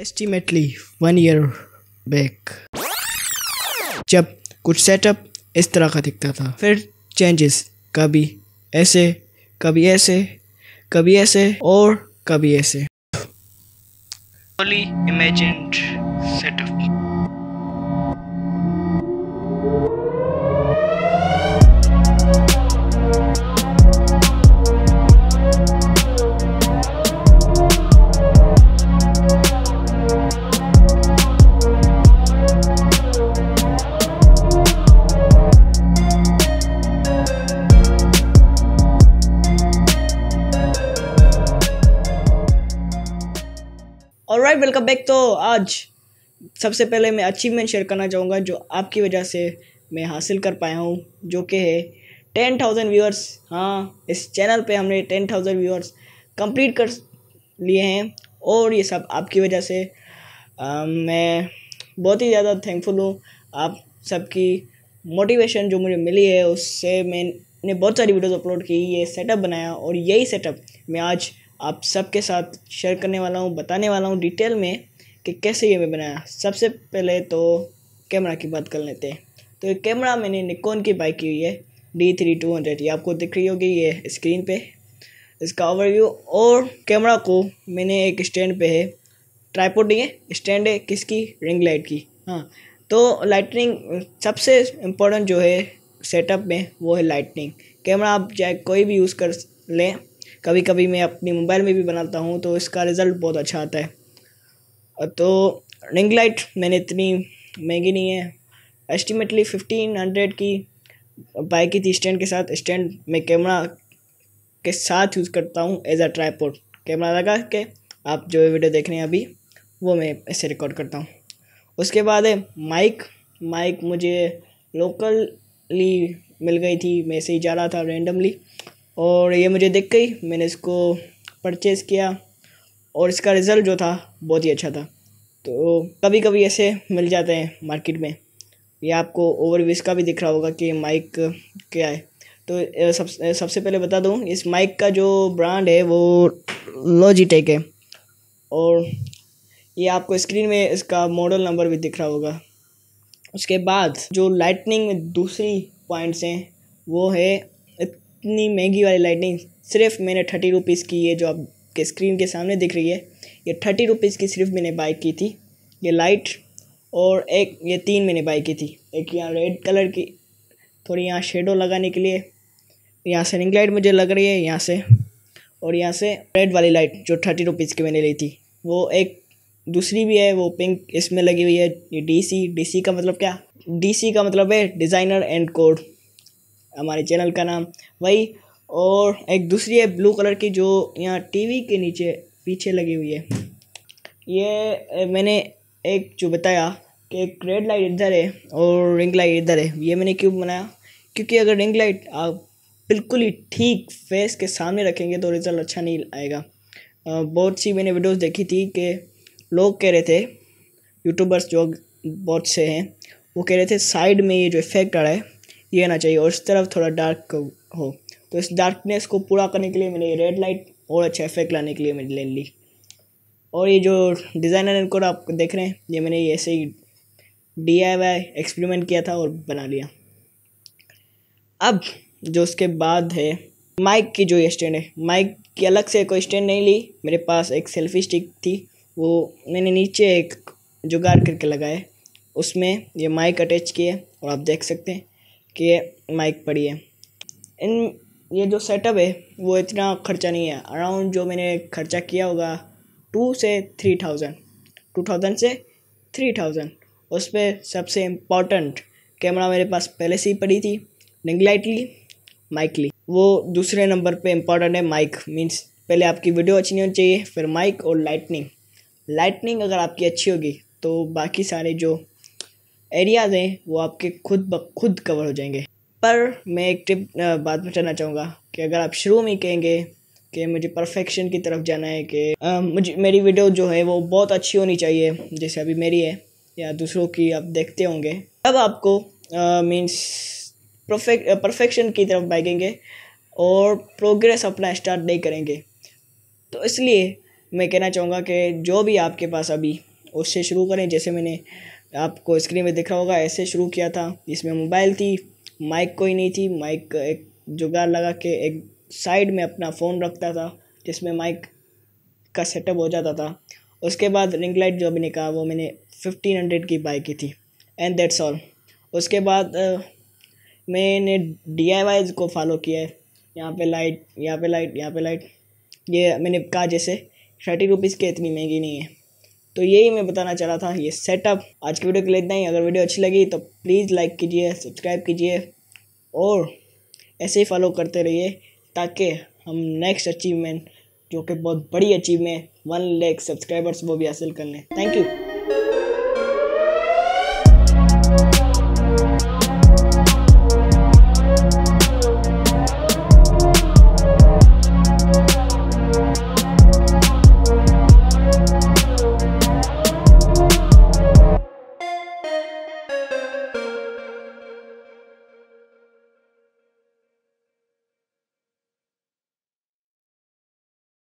एस्टिमेटली one year back जब कुछ setup इस तरह का दिखता था फिर चेंजेस कभी ऐसे कभी ऐसे कभी ऐसे और कभी ऐसे इमेजिन सेटअप वेलकम बैक तो आज सबसे पहले मैं अचीवमेंट शेयर करना चाहूँगा जो आपकी वजह से मैं हासिल कर पाया हूँ जो कि है टेन थाउजेंड व्यूअर्स हाँ इस चैनल पे हमने टेन थाउजेंड व्यूअर्स कंप्लीट कर लिए हैं और ये सब आपकी वजह से आ, मैं बहुत ही ज़्यादा थैंकफुल हूँ आप सबकी मोटिवेशन जो मुझे मिली है उससे मैंने बहुत सारी वीडियोस अपलोड की ये सेटअप बनाया और यही सेटअप मैं आज आप सबके साथ शेयर करने वाला हूँ बताने वाला हूँ डिटेल में कि कैसे ये मैं बनाया सबसे पहले तो कैमरा की बात कर लेते हैं तो ये कैमरा मैंने निकोन की बाइक की हुई है डी थ्री टू हंड्रेड ये आपको दिख रही होगी ये स्क्रीन पे इसका ओवरव्यू और कैमरा को मैंने एक स्टैंड पे है ट्राईपोड नहीं है स्टैंड है किसकी रिंग लाइट की हाँ तो लाइटनिंग सबसे इम्पोर्टेंट जो है सेटअप में वो है लाइटनिंग कैमरा आप चाहे कोई भी यूज़ कर लें कभी कभी मैं अपने मोबाइल में भी बनाता हूँ तो इसका रिज़ल्ट बहुत अच्छा आता है तो रिंग लाइट मैंने इतनी महंगी नहीं है एस्टिमेटली फिफ्टीन हंड्रेड की बाइक की थी स्टैंड के साथ स्टैंड मैं कैमरा के साथ यूज़ करता हूँ एज अ ट्राईपोर्ट कैमरा लगा के आप जो वीडियो देख रहे हैं अभी वो मैं ऐसे रिकॉर्ड करता हूँ उसके बाद है माइक माइक मुझे लोकली मिल गई थी मैं ऐसे ही जा रहा था रेंडमली और ये मुझे दिख गई मैंने इसको परचेज़ किया और इसका रिज़ल्ट जो था बहुत ही अच्छा था तो कभी कभी ऐसे मिल जाते हैं मार्केट में यह आपको ओवरव्यूज का भी दिख रहा होगा कि माइक क्या है तो सब सबसे पहले बता दूँ इस माइक का जो ब्रांड है वो लॉजिटेक है और ये आपको स्क्रीन में इसका मॉडल नंबर भी दिख रहा होगा उसके बाद जो लाइटनिंग में दूसरी पॉइंट्स हैं वो है इतनी महंगी वाली लाइटिंग सिर्फ मैंने थर्टी रुपीज़ की ये जो आपके स्क्रीन के सामने दिख रही है ये थर्टी रुपीज़ की सिर्फ मैंने बाई की थी ये लाइट और एक ये तीन मैंने बाई की थी एक यहाँ रेड कलर की थोड़ी यहाँ शेडो लगाने के लिए यहाँ से रिंग लाइट मुझे लग रही है यहाँ से और यहाँ से रेड वाली लाइट जो थर्टी रुपीज़ की मैंने ली थी वो एक दूसरी भी है वो पिंक इसमें लगी हुई है ये डीसी डीसी का मतलब क्या डीसी का मतलब है डिज़ाइनर एंड कोड हमारे चैनल का नाम वही और एक दूसरी है ब्लू कलर की जो यहाँ टीवी के नीचे पीछे लगी हुई है ये मैंने एक जो बताया कि एक रेड लाइट इधर है और रिंग लाइट इधर है ये मैंने क्यों बनाया क्योंकि अगर रिंग लाइट आप बिल्कुल ही ठीक फेस के सामने रखेंगे तो रिज़ल्ट अच्छा नहीं आएगा बहुत सी मैंने वीडियोस देखी थी कि लोग कह रहे थे यूट्यूबर्स जो बहुत से हैं वो कह रहे थे साइड में ये जो इफेक्ट आ रहा है ये ना चाहिए और उस तरफ थोड़ा डार्क हो तो इस डार्कनेस को पूरा करने के लिए मैंने रेड लाइट और अच्छा इफेक्ट लाने के लिए मैंने ले ली और ये जो डिज़ाइनर इनको आप देख रहे हैं ये मैंने ऐसे ही डी एक्सपेरिमेंट किया था और बना लिया अब जो उसके बाद है माइक की जो स्टैंड है माइक की अलग से कोई स्टैंड नहीं ली मेरे पास एक सेल्फी स्टिक थी वो मैंने नीचे एक जुगाड़ करके लगाए उसमें ये माइक अटैच किए और आप देख सकते हैं के माइक पड़ी है इन ये जो सेटअप है वो इतना खर्चा नहीं है अराउंड जो मैंने खर्चा किया होगा टू से थ्री थाउजेंड टू थाउजेंड से थ्री थाउजेंड उस पर सबसे इम्पॉर्टेंट कैमरा मेरे पास पहले से ही पड़ी थी रिंग लाइट ली माइक ली वो दूसरे नंबर पे इम्पॉर्टेंट है माइक मीन्स पहले आपकी वीडियो अच्छी नहीं होनी चाहिए फिर माइक और लाइटनिंग लाइटनिंग अगर आपकी अच्छी होगी तो बाकी सारे जो एरियाज़ हैं वो आपके खुद ब खुद कवर हो जाएंगे पर मैं एक टिप बात बताना चाहूँगा कि अगर आप शुरू में कहेंगे कि मुझे परफेक्शन की तरफ जाना है कि मुझे मेरी वीडियो जो है वो बहुत अच्छी होनी चाहिए जैसे अभी मेरी है या दूसरों की आप देखते होंगे तब आपको मीन्स परफेक्ट परफेक्शन की तरफ भागेंगे और प्रोग्रेस अपना स्टार्ट नहीं करेंगे तो इसलिए मैं कहना चाहूँगा कि जो भी आपके पास अभी उससे शुरू करें जैसे मैंने आपको स्क्रीन में दिख रहा होगा ऐसे शुरू किया था इसमें मोबाइल थी माइक कोई नहीं थी माइक एक जुगाड़ लगा के एक साइड में अपना फ़ोन रखता था जिसमें माइक का सेटअप हो जाता था उसके बाद रिंग लाइट जो मैंने कहा वो मैंने फिफ्टीन हंड्रेड की बाई की थी एंड देट्स ऑल उसके बाद मैंने डी को फॉलो किया है यहाँ पे लाइट यहाँ पे लाइट यहाँ पे लाइट ये मैंने कहा जैसे थर्टी रुपीज़ की इतनी महंगी नहीं है तो यही मैं बताना चाह रहा था ये सेटअप आज की वीडियो के लिए इतना ही अगर वीडियो अच्छी लगी तो प्लीज़ लाइक कीजिए सब्सक्राइब कीजिए और ऐसे ही फॉलो करते रहिए ताकि हम नेक्स्ट अचीवमेंट जो कि बहुत बड़ी अचीवमेंट वन लेख सब्सक्राइबर्स वो भी हासिल कर लें थैंक यू